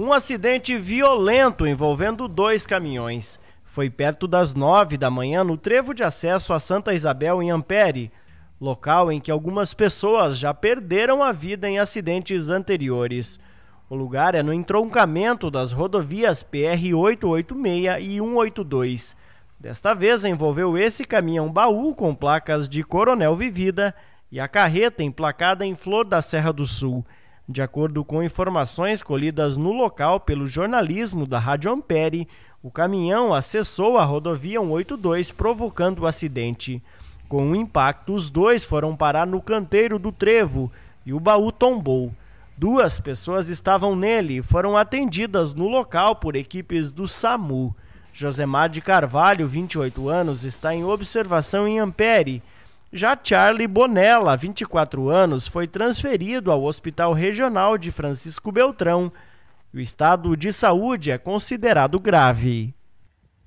um acidente violento envolvendo dois caminhões. Foi perto das nove da manhã no trevo de acesso a Santa Isabel em Ampere, local em que algumas pessoas já perderam a vida em acidentes anteriores. O lugar é no entroncamento das rodovias PR 886 e 182. Desta vez envolveu esse caminhão baú com placas de Coronel Vivida e a carreta emplacada em Flor da Serra do Sul. De acordo com informações colhidas no local pelo jornalismo da Rádio Ampere, o caminhão acessou a rodovia 182, provocando o acidente. Com o impacto, os dois foram parar no canteiro do trevo e o baú tombou. Duas pessoas estavam nele e foram atendidas no local por equipes do SAMU. Josemar de Carvalho, 28 anos, está em observação em Ampere já Charlie Bonella, 24 anos, foi transferido ao Hospital Regional de Francisco Beltrão. O estado de saúde é considerado grave.